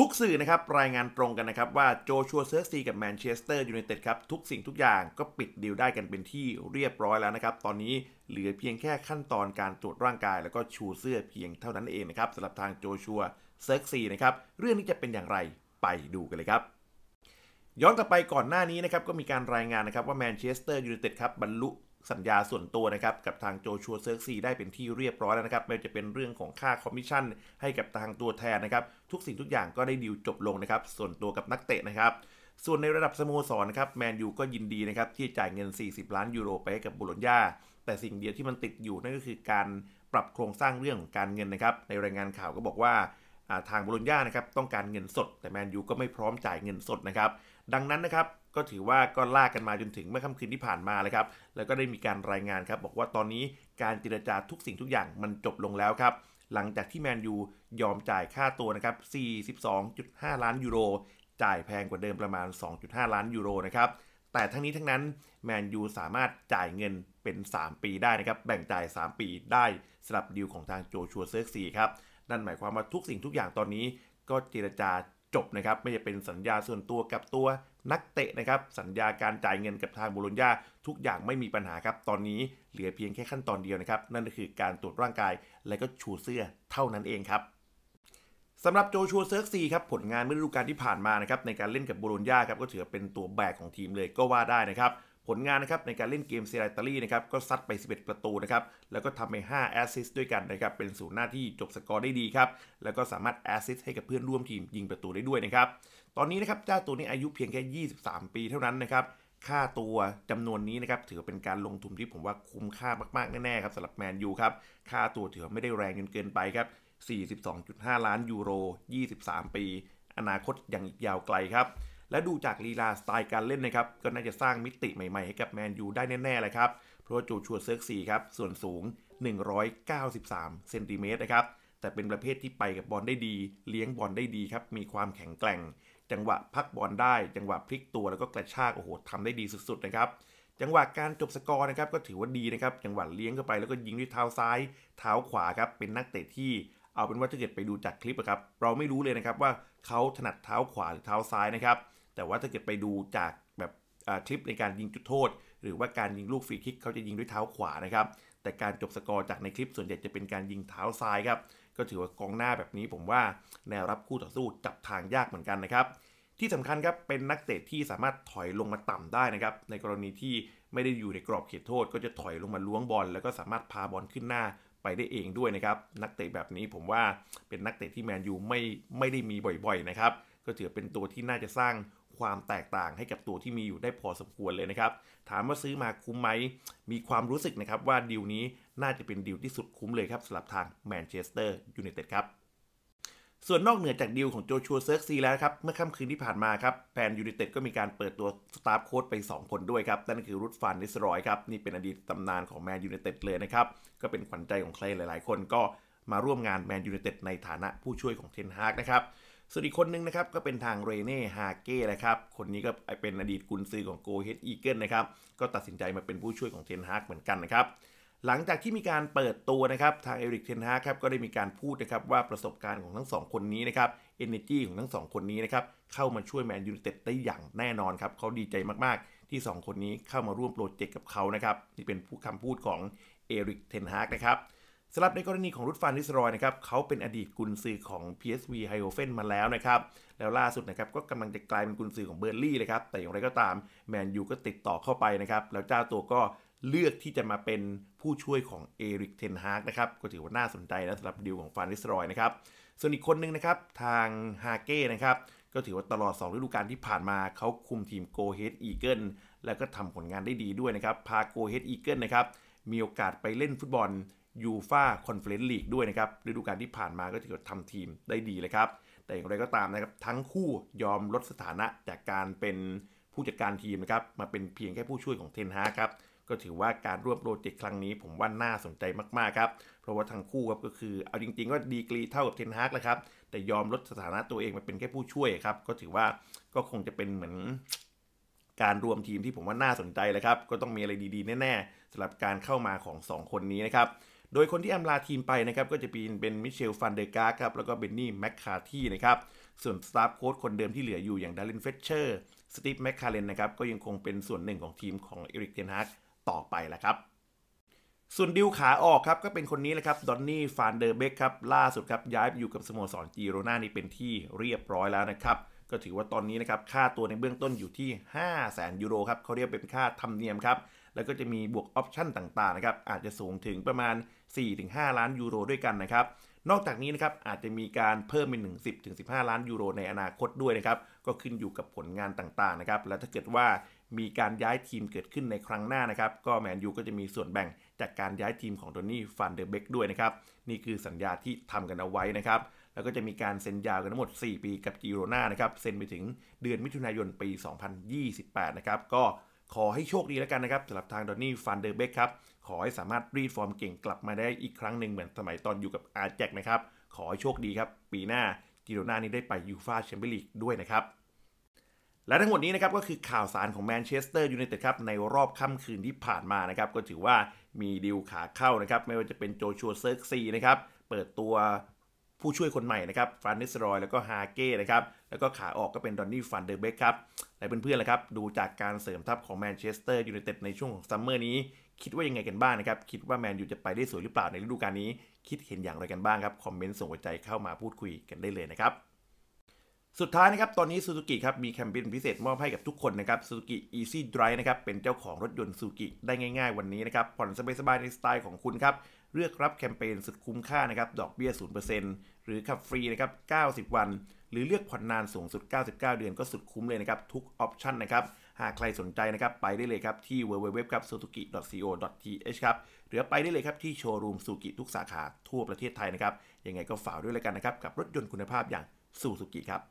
ทุกสื่อนะครับรายงานตรงกันนะครับว่าโจชัวเซอร์ซีกับแมนเชสเตอร์ยูไนเต็ดครับทุกสิ่งทุกอย่างก็ปิดดีลได้กันเป็นที่เรียบร้อยแล้วนะครับตอนนี้เหลือเพียงแค่ขั้นตอนการตรวจร่างกายแล้วก็ชูเสื้อเพียงเท่านั้นเองนะครับสำหรับทางโจชัวเซอร์ซีนะครับเรื่องนี้จะเป็นอย่างไรไปดูกันเลยครับ ย้อนกลับไปก่อนหน้านี้นะครับก็มีการรายงานนะครับว่าแมนเชสเตอร์ยูไนเต็ดครับบรรลุสัญญาส่วนตัวนะครับกับทางโจชัวเซิร์กซีได้เป็นที่เรียบร้อยแล้วนะครับไม่ว่าจะเป็นเรื่องของค่าคอมมิชชั่นให้กับทางตัวแทนนะครับ ทุกสิ่งทุกอย่างก็ได้ดีลจบลงนะครับส่วนตัวกับนักเตะนะครับ ส่วนในระดับสโมสรนะครับแมนยูก็ยินดีนะครับที่จ่ายเงิน 40 ล้านยูโรไปให้กับบุลญญา แต่สิ่งเดียวที่มันติดอยู่นั่นก็คือการปรับโครงสร้างเรื่ององการเงินนะครับ ในรายงานข่าวก็บอกว่าทางบุลญญานะครับต้องการเงินสด แต่แมนยูก็ไม่พร้อมจ่ายเงินสดนะครับดังนั้นนะครับก็ถือว่าก็ลากกันมาจนถึงเมื่อค่ำคืนที่ผ่านมาเลยครับ แล้วก็ได้มีการรายงานครับบอกว่าตอนนี้การเจรจาทุกสิ่งทุกอย่างมันจบลงแล้วครับ หลังจากที่แมนยูยอมจ่ายค่าตัวนะครับ42.5 ล้านยูโร จ่ายแพงกว่าเดิมประมาณ 2.5 ล้านยูโรนะครับ แต่ทั้งนี้ทั้งนั้นแมนยูสามารถจ่ายเงินเป็น 3 ปีได้นะครับ แบ่งจ่าย 3 ปีได้สำหรับดีลของทางโจชัวเซิร์กซีครับ นั่นหมายความว่าทุกสิ่งทุกอย่างตอนนี้ ก็เจรจาจบนะครับ ไม่จะเป็นสัญญาส่วนตัวกับตัวนักเตะนะครับสัญญาการจ่ายเงินกับทางโบโลญญา ทุกอย่างไม่มีปัญหาครับตอนนี้เหลือเพียงแค่ขั้นตอนเดียวนะครับนั่นก็คือการตรวจร่างกาย และก็ชูเสื้อเท่านั้นเองครับสำหรับโจชัวเซิร์กซีครับผลงานเมื่อฤดูกาลที่ผ่านมานะครับในการเล่นกับโบโลญญาครับก็ถือเป็นตัวแบกของทีมเลยก็ว่าได้นะครับผลงานนะครับในการเล่นเกมเซรตาลีนะครับก็ซัดไป 11 ประตูนะครับแล้วก็ทำไป 5 แอสซิสต์ด้วยกันนะครับเป็นศูนย์หน้าที่จบสกอร์ได้ดีครับแล้วก็สามารถแอสซิสต์ให้กับเพื่อนร่วมทีมยิงประตูได้ด้วยนะครับตอนนี้นะครับเจ้าตัวนี้อายุเพียงแค่ 23 ปีเท่านั้นนะครับค่าตัวจำนวนนี้นะครับถือเป็นการลงทุนที่ผมว่าคุ้มค่ามากๆแน่ๆครับสำหรับแมนยูครับค่าตัวถือไม่ได้แรงจนเกินไปครับ 42.5 ล้านยูโร 23 ปี อนาคตยังยาวไกลครับและดูจากลีลาสไตล์การเล่นนะครับ ก็น่าจะสร้างมิติใหม่ๆให้กับแมนยูได้แน่ๆเลยครับเพราะว่าจูชัวเซิร์กซีครับ ส่วนสูง 193 เซนติเมตรนะครับแต่เป็นประเภทที่ไปกับบอลได้ดี เลี้ยงบอลได้ดีครับมีความแข็งแกร่ง จังหวะพักบอลได้ จังหวะพลิกตัวแล้วก็กระชากโอ้โหทำได้ดีสุดๆนะครับจังหวะการจบสกอร์นะครับก็ถือว่าดีนะครับจังหวะเลี้ยงเข้าไปแล้วก็ยิงด้วยเท้าซ้ายเท้าขวาครับเป็นนักเตะที่เอาเป็นว่าถ้าเกิดไปดูจากคลิปครับเราไม่รู้เลยนะครับว่าเขาถนัดเท้าขวาหรือเท้าซ้ายนะครับ แต่ว่าถ้าเกิดไปดูจากแบบคลิปในการยิงจุดโทษ หรือว่าการยิงลูกฟรีคิกเขาจะยิงด้วยเท้าขวานะครับ แต่การจบสกอร์จากในคลิปส่วนใหญ่จะเป็นการยิงเท้าซ้ายครับก็ถือว่ากองหน้าแบบนี้ผมว่า แนวรับคู่ต่อสู้จับทางยากเหมือนกันนะครับที่สำคัญครับเป็นนักเตะที่สามารถถอยลงมาต่ำได้นะครับ ในกรณีที่ไม่ได้อยู่ในกรอบเขตโทษ ก็จะถอยลงมาล้วงบอลแล้วก็สามารถพาบอลขึ้นหน้าไปได้เองด้วยนะครับ นักเตะแบบนี้ผมว่าเป็นนักเตะที่แมนยูไม่ไม่ได้มีบ่อยๆนะครับก็ถือเป็นตัวที่น่าจะสร้างความแตกต่าง ให้กับตัวที่มีอยู่ได้พอสมควรเลยนะครับ ถามว่าซื้อมาคุ้มไหมมีความรู้สึกนะครับว่าดีลนี้น่าจะเป็นดีลที่สุดคุ้มเลยครับสำหรับทางแมนเชสเตอร์ยูไนเต็ดครับส่วนนอกเหนือจากดีลของโจชัวเซิร์กซีแล้วครับ เมื่อค่ำคืนที่ผ่านมาครับแฟนยูนิเต็ดก็มีการเปิดตัวสตาฟโค้ดไป2คนด้วยครับนั่นคือรุทฟานนิสรอยครับ นี่เป็นอดีตตำนานของแมนยูนิเต็ดเลยนะครับ ก็เป็นขวัญใจของใครหลายๆคนก็มาร่วมงานแมนยูนิเต็ดในฐานะผู้ช่วยของเทนฮากนะครับส่วนอีกคนนึงนะครับ ก็เป็นทางเรเน่ฮาเก้นะครับคนนี้ก็เป็นอดีตกุนซือของโกเฮดอีเกิลนะครับก็ตัดสินใจมาเป็นผู้ช่วยของเทนฮากเหมือนกันนะครับหลังจากที่มีการเปิดตัวนะครับทางเอริกเทนฮาครับก็ได้มีการพูดนะครับว่าประสบการณ์ของทั้งสองคนนี้นะครับเอเนจีของทั้งสองคนนี้นะครับเข้ามาช่วยแมนยูเต็ดได้อย่างแน่นอนครับเขาดีใจมากๆ ที่ 2 คนนี้เข้ามาร่วมโปรเจกต์กับเขานะครับนี่เป็นคำคำพูดของเอริกเทนฮากนะครับสำหรับในกรณีของรุดฟานดิสรอยนะครับเขาเป็นอดีตกุนซือของ PSV ไฮโอเฟนมาแล้วนะครับแล้วล่าสุดนะครับก็กำลังจะกลายเป็นกุนซือของเบอร์ลี่เลยครับแต่อย่างไรก็ตามแมนยูก็ติดต่อเข้าไปนะครับแล้วเจ้าตัวก็เลือกที่จะมาเป็นผู้ช่วยของเอริกเทนฮากนะครับก็ถือว่าน่าสนใจนะสำหรับดีลของฟานนิสรอยนะครับส่วนอีกคนนึงนะครับ ทางฮาเก้นะครับก็ถือว่าตลอด2ฤดูกาลที่ผ่านมาเขาคุมทีมโกเฮดอีเกิลแล้วก็ทำผลงานได้ดีด้วยนะครับ พาโกเฮดอีเกิลนะครับมีโอกาสไปเล่นฟุตบอลยูฟาคอนเฟลเลนต์ลีกด้วยนะครับฤดูกาลที่ผ่านมาก็ถือว่าทำทีมได้ดีเลยครับแต่อย่างไรก็ตามนะครับทั้งคู่ยอมลดสถานะจากการเป็นผู้จัดการทีมนะครับมาเป็นเพียงแค่ผู้ช่วยของเทนฮาครับก็ถือว่าการร่วมโปรเจกต์ครั้งนี้ผมว่าน่าสนใจมากๆครับ เพราะว่าทั้งคู่ครับก็คือเอาจริงๆก็ดีกรีเท่ากับเทนฮากแหละครับแต่ยอมลดสถานะตัวเองมาเป็นแค่ผู้ช่วยครับก็ถือว่าก็คงจะเป็นเหมือน การรวมทีมที่ผมว่าน่าสนใจเลยครับก็ต้องมีอะไรดี ๆแน่ ๆสำหรับการเข้ามาของ 2 คนนี้นะครับโดยคนที่อำลาทีมไปนะครับก็จะเป็นเป็นมิเชลฟันเดกาครับแล้วก็เบนนี่แมคคาที่นะครับส่วนสตาฟโค้ชคนเดิมที่เหลืออยู่อย่างดัลลินเฟชเชอร์สตีฟแมคคาเรนนะครับก็ยังคงเป็นส่วนหนึ่งของทีมของเอริกเทนฮร์ต่อไปแหละครับ ส่วนดิวขาออกครับ ก็เป็นคนนี้แหละครับดอนนี่ฟานเดอร์เบกครับล่าสุดครับ ย้ายไปอยู่กับสโมสรจีโรนานี่เป็นที่เรียบร้อยแล้วนะครับ ก็ถือว่าตอนนี้นะครับค่าตัวในเบื้องต้นอยู่ที่ 5 0 0แสนยูโรครับเขาเรียกเป็นค่าธรรมเนียมครับ แล้วก็จะมีบวกออปชั่นต่างๆนะครับ อาจจะสูงถึงประมาณ 4-5 ล้านยูโรด้วยกันนะครับนอกจากนี้นะครับอาจจะมีการเพิ่มเป็นหนึ่งสิบถึงสิบห้าล้านยูโรในอนาคตด้วยนะครับก็ขึ้นอยู่กับผลงานต่างๆนะครับและถ้าเกิดว่ามีการย้ายทีมเกิดขึ้นในครั้งหน้านะครับ ก็แมนยูก็จะมีส่วนแบ่งจากการย้ายทีมของโทนี่ฟันเดอร์เบกด้วยนะครับ นี่คือสัญญาที่ทำกันเอาไว้นะครับ แล้วก็จะมีการเซ็นยาวกันทั้งหมด 4 ปีกับจิโรนานะครับเซ็นไปถึงเดือนมิถุนายนปี 2028นะครับก็ขอให้โชคดีแล้วกันนะครับสำหรับทางดทนนี่ฟันเดอร์เบกครับ ขอให้สามารถรีดฟอร์มเก่งกลับมาได้อีกครั้งหนึ่งเหมือนสมัยตอนอยู่กับอาแจกนะครับขอให้โชคดีครับ ปีหน้าจิโรนานี้ได้ไปยูฟาแชมเปี้ยนลีกด้วยนะครับและทั้งหมดนี้นะครับก็คือข่าวสารของแมนเชสเตอร์ยูไนเต็ดครับในรอบค่ำคืนที่ผ่านมานะครับก็ถือว่ามีดีลขาเข้านะครับไม่ว่าจะเป็นโจชัวเซิร์กซีนะครับเปิดตัวผู้ช่วยคนใหม่นะครับฟรานนิสรอย แล้วก็ฮาเก้นะครับแล้วก็ขาออกก็เป็นดอนนี่ฟันเดอร์เบกครับและเพื่อนๆละครับดูจากการเสริมทัพของแมนเชสเตอร์ยูไนเต็ดในช่วงของซัมเมอร์นี้คิดว่ายังไงกันบ้างนะครับ คิดว่าแมนยูจะไปได้สวยหรือเปล่าในฤดูกาลนี้ คิดเห็นอย่างไรกันบ้างครับคอมเมนต์ส่งหัวใจเข้ามาพูดคุยกันได้เลยนะครับสุดท้ายนะครับ ตอนนี้ Suzuki ครับมีแคมเปญพิเศษมอบให้กับทุกคนนะครับ Suzuki Easy Drive นะครับ เป็นเจ้าของรถยนต์ Suzuki ได้ง่ายๆ วันนี้นะครับผ่อนสบายๆในสไตล์ของคุณครับเลือกรับแคมเปญสุดคุ้มค่านะครับดอกเบี้ย 0%หรือขับฟรีนะครับ 90 วัน หรือเลือกผ่อนนานสูงสุด 99 เดือนก็สุดคุ้มเลยนะครับทุกออปชั่นนะครับหากใครสนใจนะครับไปได้เลยครับที่ www suzuki.co.th ครับหรือไปได้เลยครับที่โชว์รูม Suzuki ทุกสาขาทั่วประเทศไทยนะครับยังไงก็ฝากด้วยแล้วกันนะครับกับรถยนต์คุณภาพอย่าง s u z u กิครับ